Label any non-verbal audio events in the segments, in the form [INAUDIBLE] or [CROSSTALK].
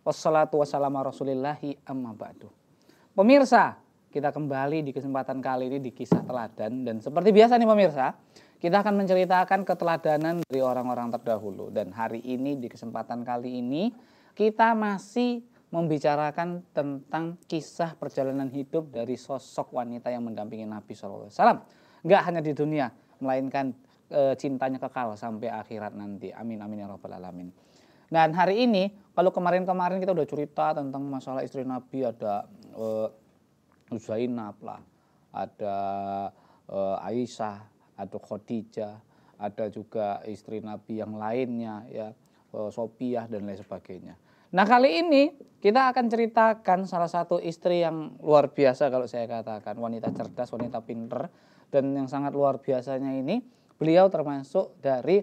Wassalatu wassalamu rasulillahi amma ba'du. Pemirsa, kita kembali di kesempatan kali ini di kisah teladan. Dan seperti biasa nih pemirsa, kita akan menceritakan keteladanan dari orang-orang terdahulu. Dan hari ini di kesempatan kali ini, kita masih membicarakan tentang kisah perjalanan hidup dari sosok wanita yang mendampingi Nabi SAW. Enggak hanya di dunia, melainkan e, cintanya kekal sampai akhirat nanti. Amin, amin ya robbal alamin. Dan hari ini kalau kemarin-kemarin kita udah cerita tentang masalah istri Nabi ada uh, Zainab lah, ada uh, Aisyah, ada Khadijah, ada juga istri Nabi yang lainnya ya, uh, eh, Sopiah dan lain sebagainya. Nah kali ini kita akan ceritakan salah satu istri yang luar biasa kalau saya katakan wanita cerdas, wanita pinter dan yang sangat luar biasanya ini beliau termasuk dari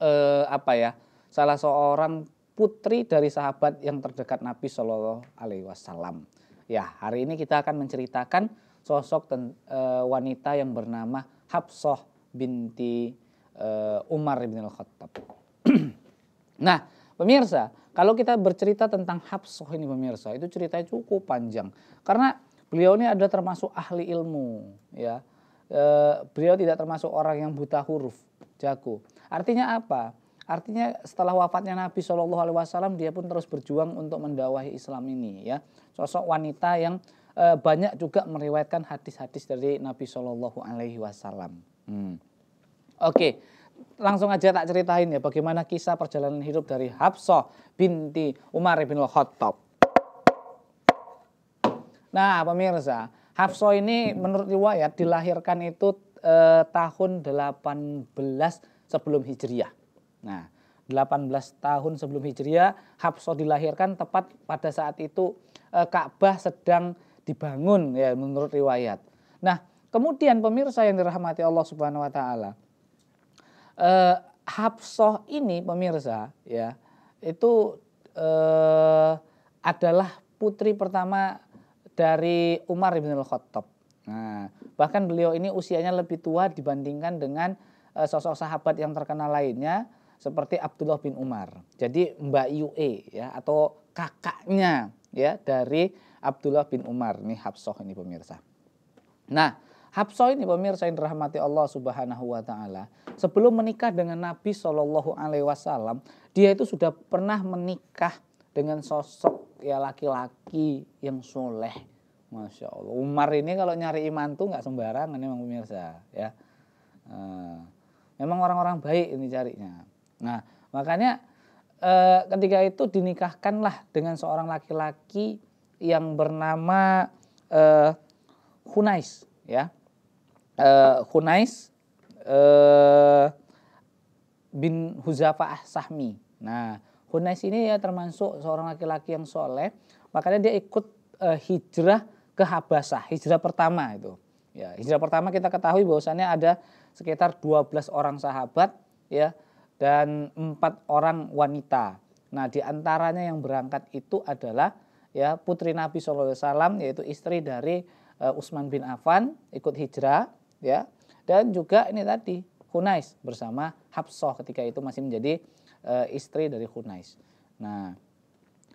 eh, apa ya salah seorang putri dari sahabat yang terdekat Nabi Shallallahu Alaihi Wasallam. Ya, hari ini kita akan menceritakan sosok ten, e, wanita yang bernama Habsah binti e, Umar bin Al-Khattab. [CLEARS THROAT] nah, pemirsa, kalau kita bercerita tentang Habsah ini pemirsa, itu ceritanya cukup panjang karena beliau ini adalah termasuk ahli ilmu, ya. E, beliau tidak termasuk orang yang buta huruf, jago. Artinya apa? Artinya setelah wafatnya Nabi Shallallahu Alaihi Wasallam dia pun terus berjuang untuk mendawahi Islam ini ya. Sosok wanita yang e, banyak juga meriwayatkan hadis-hadis dari Nabi Shallallahu Alaihi Wasallam. Hmm. Oke, langsung aja tak ceritain ya bagaimana kisah perjalanan hidup dari Habsah binti Umar bin Khattab. Nah pemirsa, Habsah ini menurut riwayat dilahirkan itu e, tahun 18 sebelum Hijriah. Nah, 18 tahun sebelum Hijriah Habsah dilahirkan tepat pada saat itu eh, Ka'bah sedang dibangun ya menurut riwayat. Nah, kemudian pemirsa yang dirahmati Allah Subhanahu wa taala. Eh, Habsah ini pemirsa ya itu eh, adalah putri pertama dari Umar bin Al-Khattab. Nah, bahkan beliau ini usianya lebih tua dibandingkan dengan eh, sosok sahabat yang terkenal lainnya seperti Abdullah bin Umar. Jadi Mbak Yue ya atau kakaknya ya dari Abdullah bin Umar nih Habsah ini pemirsa. Nah, Habsah ini pemirsa yang dirahmati Allah Subhanahu wa taala, sebelum menikah dengan Nabi Shallallahu alaihi wasallam, dia itu sudah pernah menikah dengan sosok ya laki-laki yang soleh. Masya Allah. Umar ini kalau nyari iman tuh nggak sembarangan memang pemirsa ya. Eh, memang orang-orang baik ini carinya. Nah, makanya e, ketika itu dinikahkanlah dengan seorang laki-laki yang bernama e, Hunais, ya. E, Hunais e, bin Huzafah Sahmi. Nah, Hunais ini ya termasuk seorang laki-laki yang soleh, makanya dia ikut e, hijrah ke Habasah, hijrah pertama itu. Ya, hijrah pertama kita ketahui bahwasannya ada sekitar 12 orang sahabat ya dan empat orang wanita. Nah, diantaranya yang berangkat itu adalah ya putri Nabi Alaihi Wasallam yaitu istri dari uh, Utsman bin Affan ikut hijrah ya. Dan juga ini tadi Hunais bersama Habsah ketika itu masih menjadi uh, istri dari Hunais. Nah,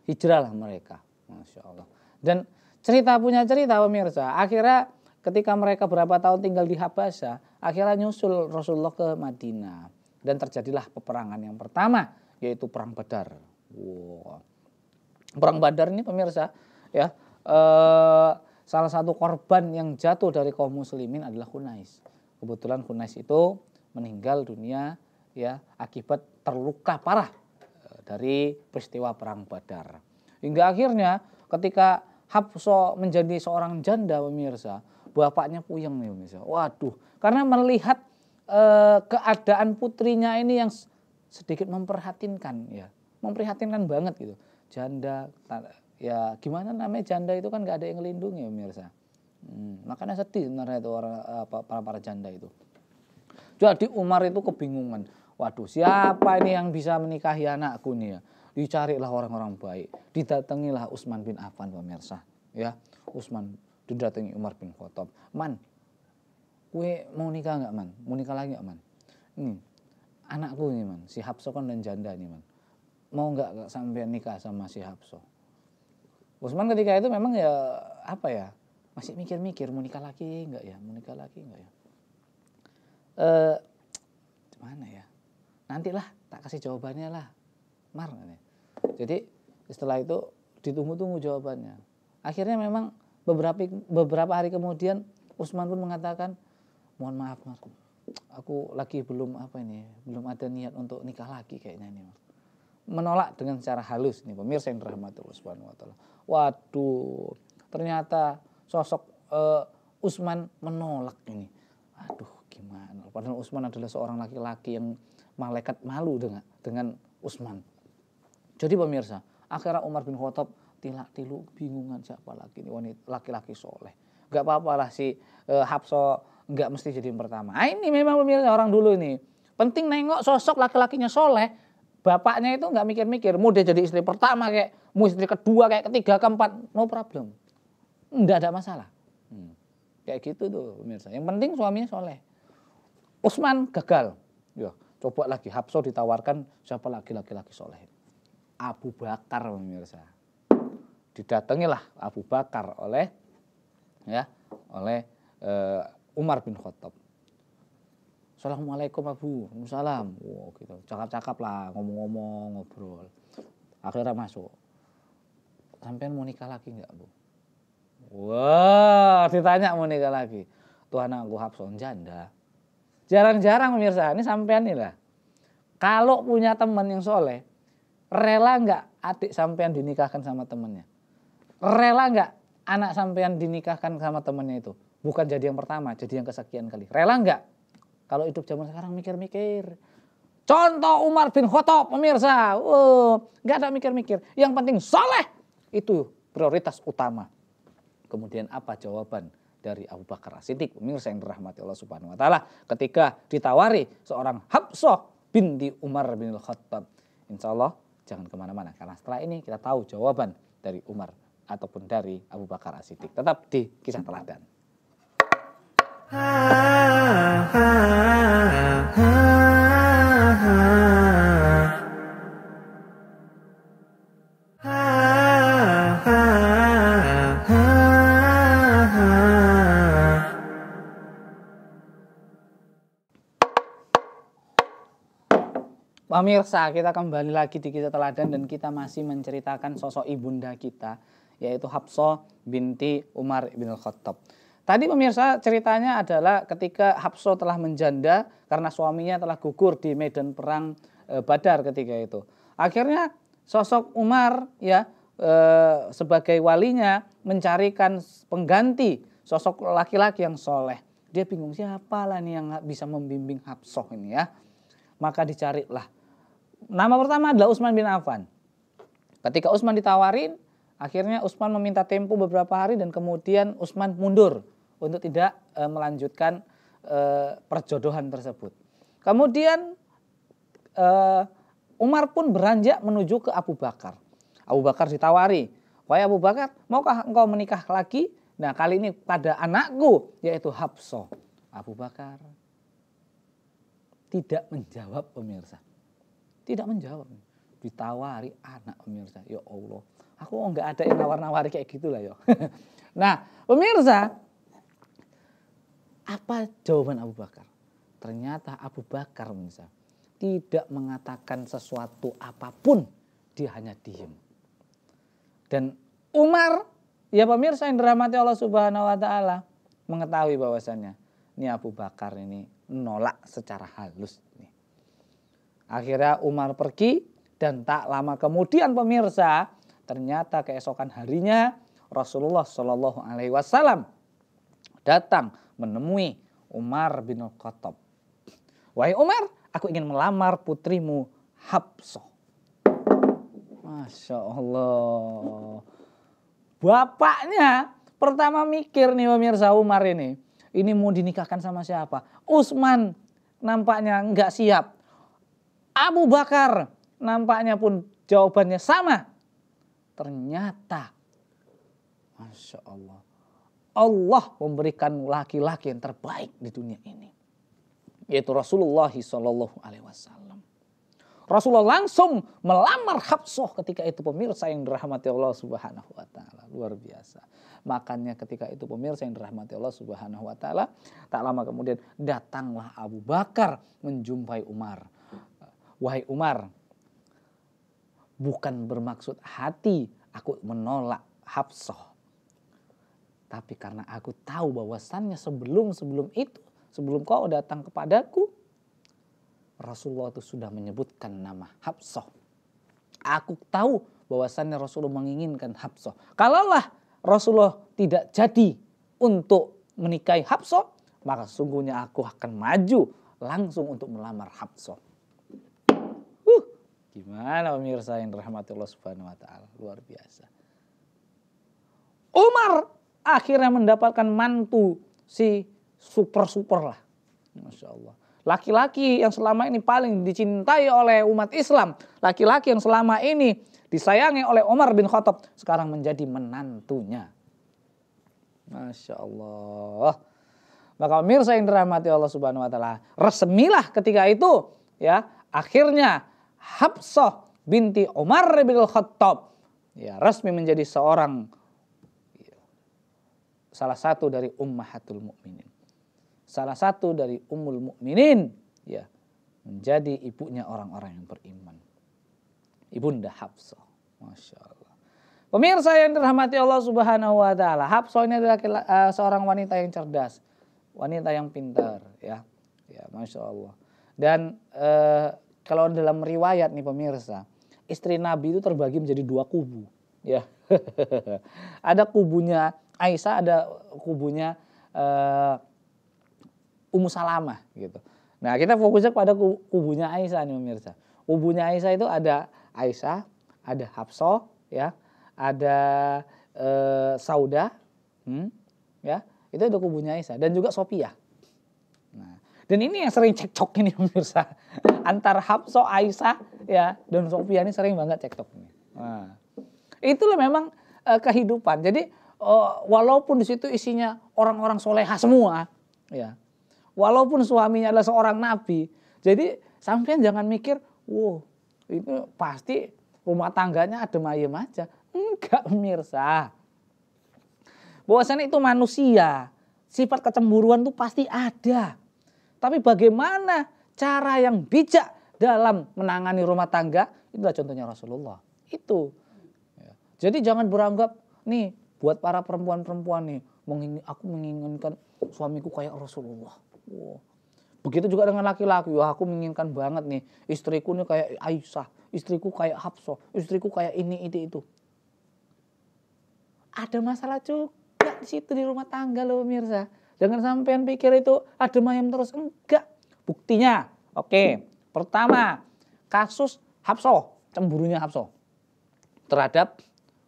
hijrahlah mereka. Masya Allah. Dan cerita punya cerita pemirsa. Akhirnya ketika mereka berapa tahun tinggal di Habasa, akhirnya nyusul Rasulullah ke Madinah. Dan terjadilah peperangan yang pertama yaitu perang Badar. Wow. Perang Badar ini pemirsa ya eh, salah satu korban yang jatuh dari kaum muslimin adalah Hunais. Kebetulan Hunais itu meninggal dunia ya akibat terluka parah eh, dari peristiwa perang Badar. Hingga akhirnya ketika Hafsa menjadi seorang janda pemirsa, bapaknya puyeng nih pemirsa. Waduh, karena melihat Eh, keadaan putrinya ini yang sedikit memperhatinkan ya memprihatinkan banget gitu janda ya gimana namanya janda itu kan gak ada yang melindungi pemirsa hmm, makanya sedih sebenarnya itu orang apa, para para janda itu jadi Umar itu kebingungan waduh siapa ini yang bisa menikahi anakku nih ya dicarilah orang-orang baik didatangilah Utsman bin Affan pemirsa ya Utsman didatangi Umar bin Khattab man kue mau nikah nggak man mau nikah lagi nggak man nih anakku nih man si Hapso kan dan janda nih man mau nggak sampai nikah sama si Hapso Usman ketika itu memang ya apa ya masih mikir-mikir mau nikah lagi nggak ya mau nikah lagi nggak ya eh gimana ya nantilah tak kasih jawabannya lah mar ya. jadi setelah itu ditunggu-tunggu jawabannya akhirnya memang beberapa beberapa hari kemudian Usman pun mengatakan mohon maaf mas aku lagi belum apa ini belum ada niat untuk nikah lagi kayaknya ini menolak dengan cara halus nih pemirsa yang dirahmati Allah Subhanahu wa taala. Waduh, ternyata sosok uh, Usman menolak ini. Aduh, gimana? Padahal Usman adalah seorang laki-laki yang malaikat malu dengan dengan Usman. Jadi pemirsa, akhirnya Umar bin Khattab tilak tilu bingungan siapa lagi ini wanita laki-laki soleh. Gak apa-apa lah si uh, eh, Hafsa nggak mesti jadi yang pertama. Nah, ini memang pemirsa orang dulu ini. Penting nengok sosok laki-lakinya soleh, bapaknya itu nggak mikir-mikir. Mau dia jadi istri pertama kayak, mau istri kedua kayak ketiga keempat, no problem. Nggak ada masalah. Hmm. Kayak gitu tuh pemirsa. Yang penting suaminya soleh. Usman gagal. Ya, coba lagi Hapso ditawarkan siapa lagi laki-laki soleh. Abu Bakar pemirsa. Didatangilah Abu Bakar oleh ya oleh eh, Umar bin Khattab. Assalamualaikum Abu, Waalaikumsalam. Wow, gitu. Cakap-cakap lah, ngomong-ngomong, ngobrol. Akhirnya masuk. Sampean mau nikah lagi nggak Bu? Wah, wow, ditanya mau nikah lagi. Tuhan aku hapson janda. Jarang-jarang pemirsa, ini sampean nih lah. Kalau punya teman yang soleh, rela nggak adik sampean dinikahkan sama temennya? Rela nggak anak sampean dinikahkan sama temennya itu? Bukan jadi yang pertama, jadi yang kesekian kali. Rela nggak? Kalau hidup zaman sekarang mikir-mikir. Contoh Umar bin Khattab, pemirsa. Oh, nggak ada mikir-mikir. Yang penting soleh. Itu prioritas utama. Kemudian apa jawaban dari Abu Bakar Siddiq, pemirsa yang dirahmati Allah Subhanahu wa taala, ketika ditawari seorang Habsah binti Umar bin Khattab. Insya Allah jangan kemana-mana karena setelah ini kita tahu jawaban dari Umar ataupun dari Abu Bakar As-Siddiq. Tetap di kisah teladan. Pemirsa, kita kembali lagi di kita teladan dan kita masih menceritakan sosok ibunda kita yaitu Hafsah binti Umar bin Khattab. Tadi pemirsa ceritanya adalah ketika Habso telah menjanda karena suaminya telah gugur di medan perang e, Badar ketika itu. Akhirnya sosok Umar ya e, sebagai walinya mencarikan pengganti sosok laki-laki yang soleh. Dia bingung siapa lah nih yang bisa membimbing Habsoh ini ya. Maka dicarilah. Nama pertama adalah Utsman bin Affan. Ketika Utsman ditawarin, Akhirnya Usman meminta tempo beberapa hari dan kemudian Usman mundur untuk tidak e, melanjutkan e, perjodohan tersebut. Kemudian e, Umar pun beranjak menuju ke Abu Bakar. Abu Bakar ditawari, "Wahai Abu Bakar, maukah engkau menikah lagi? Nah, kali ini pada anakku yaitu Habso. Abu Bakar tidak menjawab pemirsa. Tidak menjawab. Ditawari anak pemirsa. Ya Allah, aku nggak ada yang nawar-nawari kayak gitulah ya. [LAUGHS] nah, pemirsa, apa jawaban Abu Bakar? Ternyata Abu Bakar misal, tidak mengatakan sesuatu apapun, dia hanya diem. Dan Umar, ya pemirsa yang dirahmati Allah Subhanahu wa taala, mengetahui bahwasannya ini Abu Bakar ini menolak secara halus. Akhirnya Umar pergi dan tak lama kemudian pemirsa ternyata keesokan harinya Rasulullah Shallallahu Alaihi Wasallam datang menemui Umar bin Khattab. Wahai Umar, aku ingin melamar putrimu Habsah. Masya Allah. Bapaknya pertama mikir nih pemirsa Umar ini. Ini mau dinikahkan sama siapa? Usman nampaknya nggak siap. Abu Bakar nampaknya pun jawabannya sama. Ternyata, Masya Allah. Allah memberikan laki-laki yang terbaik di dunia ini. Yaitu Rasulullah SAW. Rasulullah langsung melamar Habsah ketika itu pemirsa yang dirahmati Allah Subhanahu wa taala. Luar biasa. Makanya ketika itu pemirsa yang dirahmati Allah Subhanahu wa taala, tak lama kemudian datanglah Abu Bakar menjumpai Umar. Wahai Umar, bukan bermaksud hati aku menolak Habsah tapi karena aku tahu bahwasannya sebelum-sebelum itu, sebelum kau datang kepadaku, Rasulullah itu sudah menyebutkan nama Habsah. Aku tahu bahwasannya Rasulullah menginginkan Habsah. Kalaulah Rasulullah tidak jadi untuk menikahi Habsah, maka sungguhnya aku akan maju langsung untuk melamar Habsah. Uh, gimana pemirsa yang dirahmati Allah subhanahu wa ta'ala. Luar biasa. Umar akhirnya mendapatkan mantu si super-super lah. Masya Allah. Laki-laki yang selama ini paling dicintai oleh umat Islam. Laki-laki yang selama ini disayangi oleh Umar bin Khattab. Sekarang menjadi menantunya. Masya Allah. Maka pemirsa yang dirahmati Allah subhanahu wa ta'ala. Resmilah ketika itu. ya Akhirnya Habsah binti Umar bin Khattab. Ya, resmi menjadi seorang salah satu dari ummahatul mukminin. Salah satu dari umul mukminin ya menjadi ibunya orang-orang yang beriman. Ibunda Hafsah. Masya Allah. Pemirsa yang dirahmati Allah Subhanahu wa taala. Hafsah ini adalah eh, seorang wanita yang cerdas, wanita yang pintar ya. Ya, Masya Allah. Dan eh, kalau dalam riwayat nih pemirsa, istri Nabi itu terbagi menjadi dua kubu ya. [LAUGHS] Ada kubunya Aisyah ada kubunya uh, Ummu Salamah gitu. Nah, kita fokusnya pada kubunya Aisyah nih pemirsa. Kubunya Aisyah itu ada Aisyah, ada Hafsah ya, ada uh, eh, Sauda, hmm, ya. Itu ada kubunya Aisyah dan juga Sophia. Nah, dan ini yang sering cekcok ini [LAUGHS] pemirsa. Antar Hafsah, Aisyah ya dan Sophia ini sering banget cekcok nih. Nah, itulah memang e, kehidupan. Jadi Oh, walaupun di situ isinya orang-orang soleha semua, ya. Walaupun suaminya adalah seorang nabi, jadi sampean jangan mikir, wow itu pasti rumah tangganya ada mayem aja. Enggak pemirsa. Bahwasannya itu manusia. Sifat kecemburuan itu pasti ada. Tapi bagaimana cara yang bijak dalam menangani rumah tangga? Itulah contohnya Rasulullah. Itu. Ya. Jadi jangan beranggap, nih Buat para perempuan-perempuan nih, mengin, aku menginginkan suamiku kayak Rasulullah. Wow. Begitu juga dengan laki-laki, wah aku menginginkan banget nih istriku nih kayak Aisyah, istriku kayak Hafsah, istriku kayak ini itu itu. Ada masalah juga di situ di rumah tangga loh pemirsa. Jangan sampean pikir itu ada mayem terus enggak. Buktinya, oke. Okay. Pertama, kasus Hafsah, cemburunya Hafsah terhadap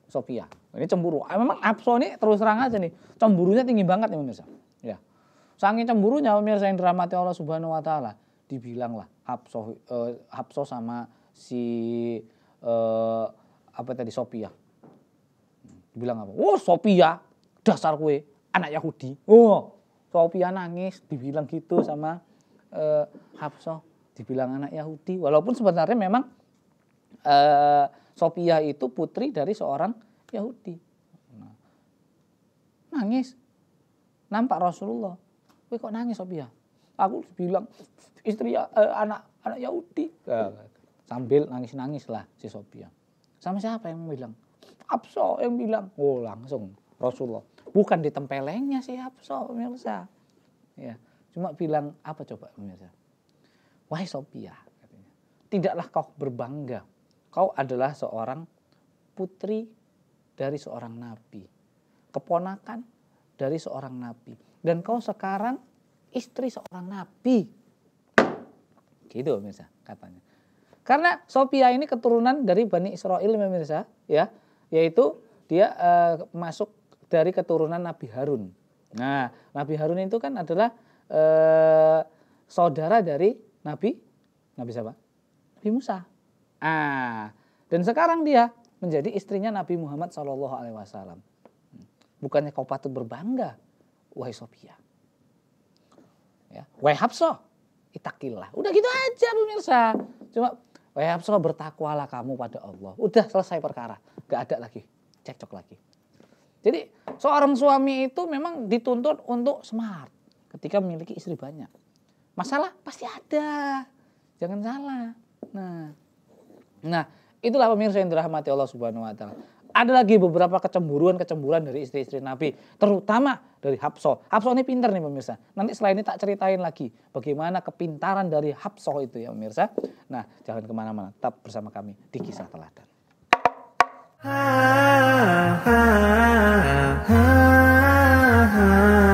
Sofia. Ini cemburu. Ah, memang Absol ini terus terang aja nih. Cemburunya tinggi banget nih pemirsa. Ya. Sangin cemburunya pemirsa yang dirahmati Allah Subhanahu wa taala, dibilanglah lah eh, sama si eh, apa tadi Sophia. Dibilang apa? Oh, Sophia, dasar kue, anak Yahudi. Oh, Sophia nangis dibilang gitu sama eh, Hapso, dibilang anak Yahudi. Walaupun sebenarnya memang eh, Sophia itu putri dari seorang Yahudi. Nah, nangis. Nampak Rasulullah. Kowe kok nangis apa ya? Aku bilang istri ya, anak anak Yahudi. Sambil nangis-nangis lah si Sophia. Ya. Sama siapa yang bilang? Absol yang bilang. Oh langsung Rasulullah. Bukan ditempelengnya si Abso pemirsa. Ya. Cuma bilang apa coba pemirsa? Wahai Sophia. Ya, Tidaklah kau berbangga. Kau adalah seorang putri dari seorang nabi, keponakan dari seorang nabi, dan kau sekarang istri seorang nabi. Gitu pemirsa katanya. Karena Sophia ini keturunan dari Bani Israel pemirsa, ya, yaitu dia e, masuk dari keturunan Nabi Harun. Nah, Nabi Harun itu kan adalah e, saudara dari Nabi Nabi siapa? Nabi Musa. Ah, dan sekarang dia menjadi istrinya Nabi Muhammad Shallallahu Alaihi Wasallam. Bukannya kau patut berbangga, wahai Sofia. Ya, wahai Hapso, itakilah. Udah gitu aja pemirsa. Cuma wahai Hapso bertakwalah kamu pada Allah. Udah selesai perkara, gak ada lagi cekcok lagi. Jadi seorang suami itu memang dituntut untuk smart ketika memiliki istri banyak. Masalah pasti ada. Jangan salah. Nah, nah Itulah pemirsa yang dirahmati Allah Subhanahu wa taala. Ada lagi beberapa kecemburuan-kecemburuan dari istri-istri Nabi, terutama dari Hafsah. Hafsah ini pintar nih pemirsa. Nanti selain ini tak ceritain lagi bagaimana kepintaran dari Hafsah itu ya pemirsa. Nah, jangan kemana-mana, tetap bersama kami di Kisah Teladan. Ha, ha, ha, ha, ha.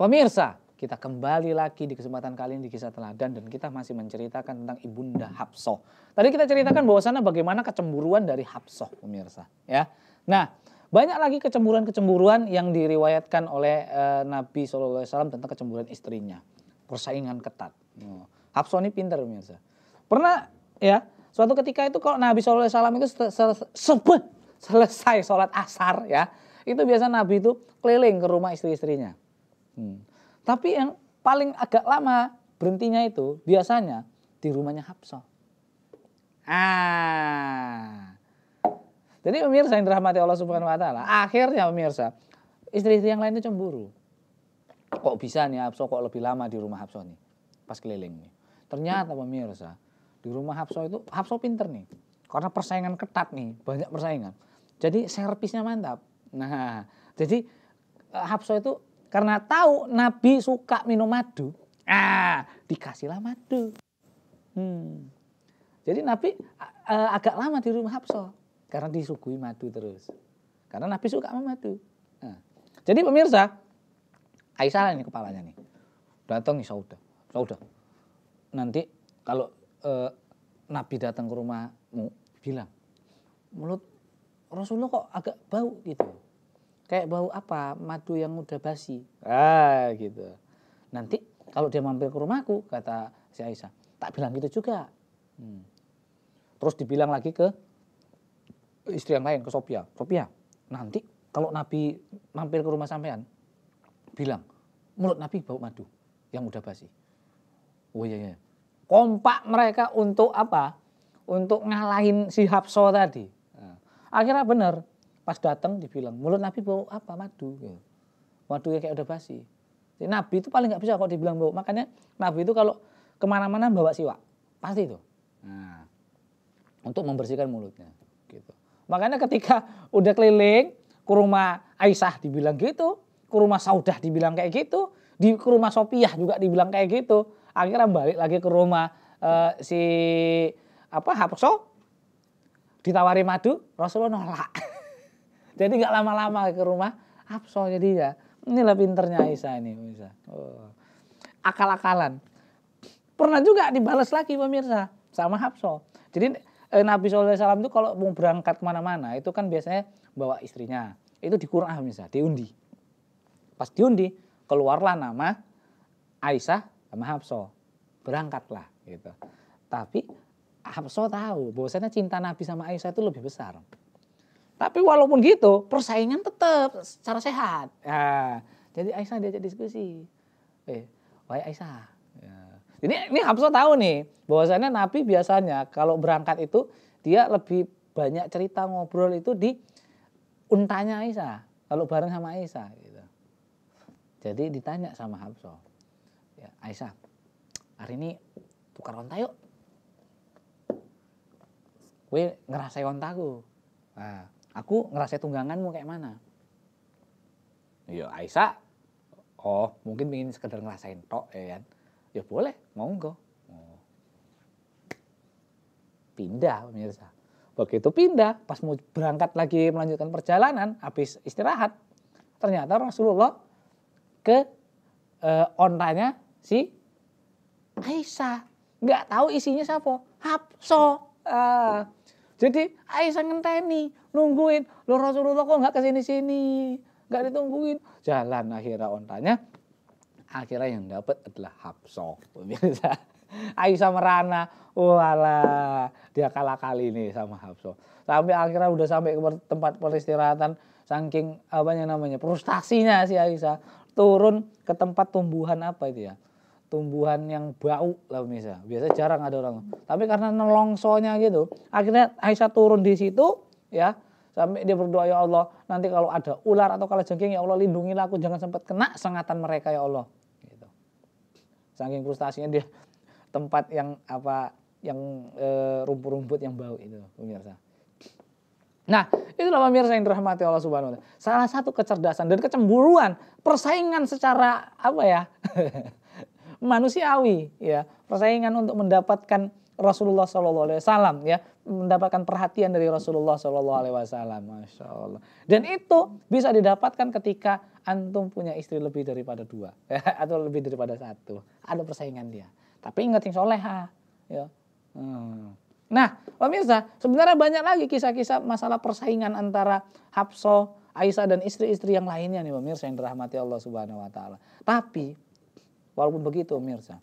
Pemirsa, kita kembali lagi di kesempatan kali ini di kisah teladan dan kita masih menceritakan tentang ibunda Hapsoh. Tadi kita ceritakan bahwasannya bagaimana kecemburuan dari Hapsoh pemirsa, ya. Nah, banyak lagi kecemburuan-kecemburuan yang diriwayatkan oleh e, Nabi Wasallam tentang kecemburuan istrinya. Persaingan ketat. Oh, Hapsoh ini pintar pemirsa. Pernah ya, suatu ketika itu kalau Nabi SAW itu selesai sholat asar ya, itu biasa Nabi itu keliling ke rumah istri-istrinya Hmm. Tapi yang paling agak lama berhentinya itu biasanya di rumahnya Hapso. Ah. Jadi pemirsa yang dirahmati Allah Subhanahu wa taala, akhirnya pemirsa istri-istri yang lain itu cemburu. Kok bisa nih Hapso kok lebih lama di rumah Hapso nih? Pas keliling nih. Ternyata pemirsa di rumah Hapso itu Hapso pinter nih. Karena persaingan ketat nih, banyak persaingan. Jadi servisnya mantap. Nah, jadi eh, Hapso itu karena tahu Nabi suka minum madu. Ah, dikasihlah madu. Hmm. Jadi Nabi uh, agak lama di rumah Hafsah karena disuguhi madu terus. Karena Nabi suka minum madu. Nah. Jadi pemirsa, Aisyah ini kepalanya nih. Datang nih sudah. Sudah. Nanti kalau uh, Nabi datang ke rumahmu bilang, mulut Rasulullah kok agak bau gitu. Kayak bau apa? Madu yang udah basi. Ah, gitu. Nanti kalau dia mampir ke rumahku, kata si Aisyah, tak bilang gitu juga. Hmm. Terus dibilang lagi ke istri yang lain, ke Sophia. Sophia, nanti kalau Nabi mampir ke rumah sampean, bilang, mulut Nabi bau madu yang udah basi. Oh iya, iya. Kompak mereka untuk apa? Untuk ngalahin si Hapso tadi. Ah. Akhirnya benar, Pas datang dibilang, mulut Nabi bau apa? Madu. Gitu. Madunya kayak udah basi. Jadi Nabi itu paling nggak bisa kok dibilang bau. Makanya Nabi itu kalau kemana-mana bawa siwak. Pasti itu. Nah, untuk membersihkan mulutnya. gitu. Makanya ketika udah keliling, ke rumah Aisyah dibilang gitu, ke rumah Saudah dibilang kayak gitu, di ke rumah Sopiah juga dibilang kayak gitu. Akhirnya balik lagi ke rumah uh, si apa Hapso ditawari madu, Rasulullah nolak. [LAUGHS] Jadi nggak lama-lama ke rumah abso ah, jadi ya. Inilah pinternya Aisyah ini pemirsa. Oh. Akal-akalan. Pernah juga dibalas lagi pemirsa sama Habso. Jadi eh, Nabi SAW itu kalau mau berangkat kemana-mana itu kan biasanya bawa istrinya. Itu di Quran misalnya, diundi. Pas diundi, keluarlah nama Aisyah sama Habso. Berangkatlah gitu. Tapi Habso tahu bahwasanya cinta Nabi sama Aisyah itu lebih besar. Tapi walaupun gitu, persaingan tetap secara sehat. Ya. jadi Aisyah diajak diskusi. Eh, wahai Aisyah. Ya. Jadi ini Hamzah tahu nih, bahwasannya Nabi biasanya kalau berangkat itu dia lebih banyak cerita ngobrol itu di untanya Aisyah. Kalau bareng sama Aisyah gitu. Jadi ditanya sama Hamzah. Ya, Aisyah, hari ini tukar onta yuk. Gue ngerasai ontaku. Nah, aku ngerasa tungganganmu kayak mana ya Aisyah oh mungkin ingin sekedar ngerasain tok ya kan ya boleh monggo oh. pindah pemirsa begitu pindah pas mau berangkat lagi melanjutkan perjalanan habis istirahat ternyata Rasulullah ke eh, ontanya si Aisyah nggak tahu isinya siapa Hapso ah. Jadi Aisyah ngenteni, nungguin. Lo Rasulullah kok nggak kesini-sini? Nggak ditungguin. Jalan akhirnya ontanya. Akhirnya yang dapat adalah Hapsah. Pemirsa. Aisyah [LAUGHS] merana. Walah, dia kalah kali ini sama Hapsah. Tapi akhirnya udah sampai ke tempat peristirahatan. Saking apa namanya, frustasinya si Aisyah. Turun ke tempat tumbuhan apa itu ya? tumbuhan yang bau lah misal. Biasa jarang ada orang. Tapi karena nelongsonya gitu, akhirnya Aisyah turun di situ ya. Sampai dia berdoa ya Allah, nanti kalau ada ular atau kalau jengking ya Allah lindungilah aku jangan sempat kena sengatan mereka ya Allah. Gitu. Saking frustasinya dia [LAUGHS] tempat yang apa yang e, rumput-rumput yang bau itu pemirsa. Nah, itulah pemirsa yang dirahmati Allah Subhanahu wa taala. Salah satu kecerdasan dan kecemburuan, persaingan secara apa ya? [LAUGHS] manusiawi ya persaingan untuk mendapatkan Rasulullah Shallallahu Alaihi Wasallam ya mendapatkan perhatian dari Rasulullah Shallallahu Alaihi Wasallam, masya Allah. Dan itu bisa didapatkan ketika antum punya istri lebih daripada dua [LAUGHS] atau lebih daripada satu. Ada persaingan dia. Tapi ingat yang soleha. Ya. Hmm. Nah, pemirsa, sebenarnya banyak lagi kisah-kisah masalah persaingan antara Hafsah, Aisyah dan istri-istri yang lainnya nih pemirsa yang dirahmati Allah Subhanahu wa taala. Tapi Walaupun begitu Mirza,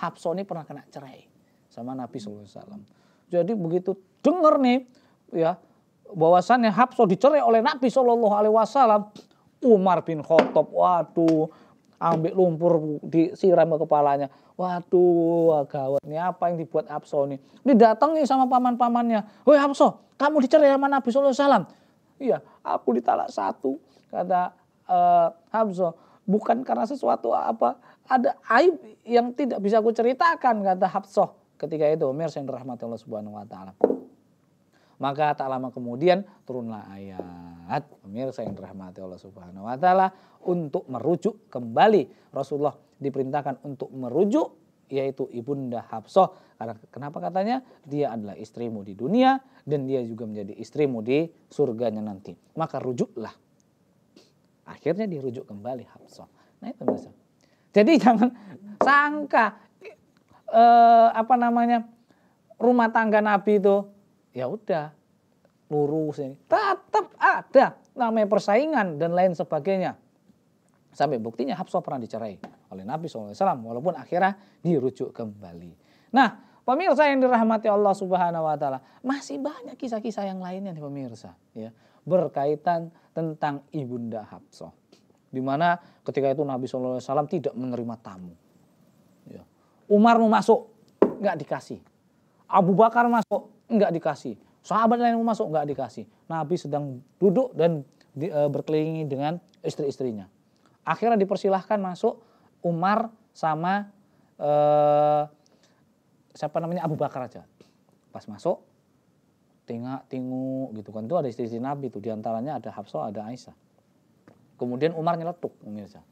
Hafsa ini pernah kena cerai sama Nabi SAW. Jadi begitu dengar nih ya bahwasannya Hafsa dicerai oleh Nabi SAW. Alaihi Wasallam, Umar bin Khattab, waduh, ambil lumpur disiram ke kepalanya. Waduh, gawat nih apa yang dibuat ini? Ini datang nih? sama paman-pamannya. Woi Hafsa, kamu dicerai sama Nabi SAW. Alaihi Wasallam. Iya, aku ditalak satu, kata uh, eh, Hafsa, bukan karena sesuatu apa ada aib yang tidak bisa aku ceritakan kata Habsoh ketika itu Umar yang dirahmati Allah Subhanahu wa taala. Maka tak lama kemudian turunlah ayat pemirsa yang dirahmati Allah Subhanahu wa taala untuk merujuk kembali. Rasulullah diperintahkan untuk merujuk yaitu ibunda Habsah karena kenapa katanya dia adalah istrimu di dunia dan dia juga menjadi istrimu di surganya nanti. Maka rujuklah Akhirnya dirujuk kembali Habsah. Nah itu bisa. Jadi [LAUGHS] jangan sangka eh, apa namanya rumah tangga Nabi itu ya udah lurus ini. Tetap ada namanya persaingan dan lain sebagainya. Sampai buktinya Habsah pernah dicerai oleh Nabi SAW walaupun akhirnya dirujuk kembali. Nah pemirsa yang dirahmati Allah Subhanahu Wa Taala masih banyak kisah-kisah yang lainnya nih pemirsa ya berkaitan tentang ibunda Habsah. Di mana ketika itu Nabi SAW tidak menerima tamu. Ya. Umar mau masuk, nggak dikasih. Abu Bakar masuk, nggak dikasih. Sahabat lain mau masuk, nggak dikasih. Nabi sedang duduk dan di, eh, berkelilingi dengan istri-istrinya. Akhirnya dipersilahkan masuk Umar sama e, siapa namanya Abu Bakar aja. Pas masuk tingak, tinggu gitu kan. Itu ada istri-istri Nabi itu. diantaranya ada Hafsah, ada Aisyah. Kemudian Umar nyeletuk, pemirsa.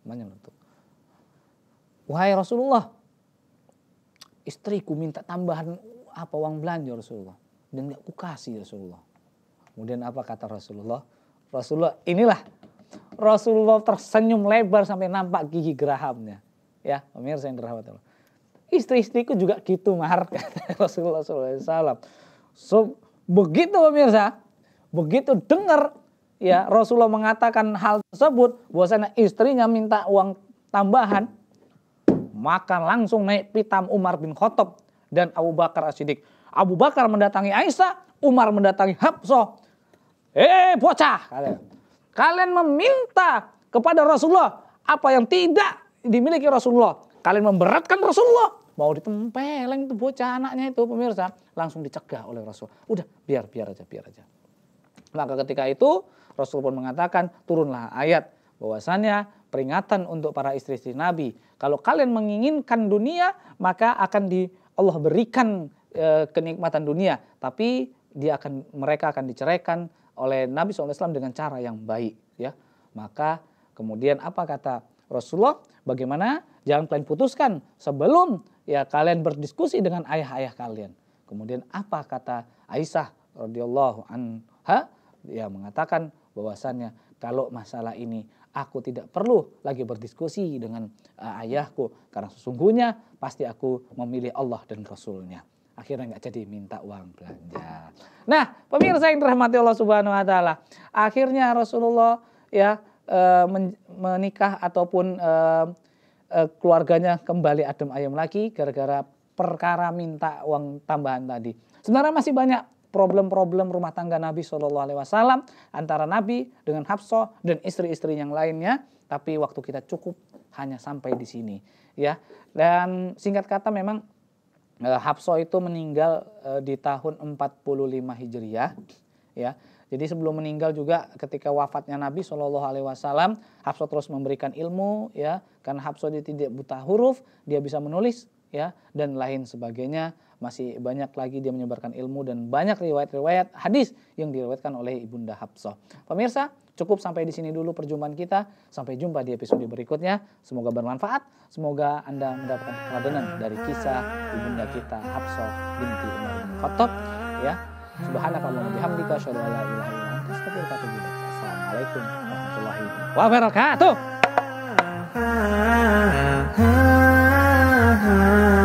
Umar nyeletuk. Wahai Rasulullah, istriku minta tambahan apa uang belanja Rasulullah. Dan gak kukasih Rasulullah. Kemudian apa kata Rasulullah? Rasulullah inilah Rasulullah tersenyum lebar sampai nampak gigi gerahamnya. Ya, pemirsa yang dirahmati Allah. Istri-istriku juga gitu, Mar, [LAUGHS] kata Rasulullah SAW. So, begitu pemirsa, begitu dengar ya Rasulullah mengatakan hal tersebut bahwasanya istrinya minta uang tambahan, maka langsung naik pitam Umar bin Khattab dan Abu Bakar As-Siddiq. Abu Bakar mendatangi Aisyah, Umar mendatangi Habsah. Eh, bocah kalian. Kalian meminta kepada Rasulullah apa yang tidak dimiliki Rasulullah. Kalian memberatkan Rasulullah mau ditempeleng tuh bocah anaknya itu pemirsa langsung dicegah oleh Rasul. Udah biar biar aja biar aja. Maka ketika itu Rasul pun mengatakan turunlah ayat bahwasannya peringatan untuk para istri-istri Nabi. Kalau kalian menginginkan dunia maka akan di Allah berikan e, kenikmatan dunia, tapi dia akan mereka akan diceraikan oleh Nabi SAW dengan cara yang baik, ya. Maka kemudian apa kata Rasulullah bagaimana jangan kalian putuskan sebelum ya kalian berdiskusi dengan ayah-ayah kalian. Kemudian apa kata Aisyah radhiyallahu anha ya mengatakan bahwasannya kalau masalah ini aku tidak perlu lagi berdiskusi dengan uh, ayahku karena sesungguhnya pasti aku memilih Allah dan Rasulnya. Akhirnya nggak jadi minta uang belanja. Nah, pemirsa yang dirahmati Allah Subhanahu Wa Taala, akhirnya Rasulullah ya Eh, menikah ataupun eh, eh, keluarganya kembali adem ayam lagi gara-gara perkara minta uang tambahan tadi. Sebenarnya masih banyak problem-problem rumah tangga Nabi Shallallahu Alaihi Wasallam antara Nabi dengan Hafsah dan istri-istri yang lainnya. Tapi waktu kita cukup hanya sampai di sini, ya. Dan singkat kata memang e, itu meninggal di tahun 45 Hijriah, ya. Jadi sebelum meninggal juga ketika wafatnya Nabi Shallallahu Alaihi Wasallam, Hafsah terus memberikan ilmu, ya, karena Hafsah dia tidak buta huruf, dia bisa menulis, ya, dan lain sebagainya. Masih banyak lagi dia menyebarkan ilmu dan banyak riwayat-riwayat hadis yang diriwayatkan oleh ibunda Hafsah. Pemirsa, cukup sampai di sini dulu perjumpaan kita. Sampai jumpa di episode berikutnya. Semoga bermanfaat. Semoga Anda mendapatkan keladenan dari kisah ibunda kita Hafsah binti Umar Khattab, ya. Subhanakallahumma bihamdika asyhadu an la ilaha illa anta astaghfiruka wa atubu ilaik. Assalamualaikum warahmatullahi wabarakatuh. Ha, ha, ha, ha, ha.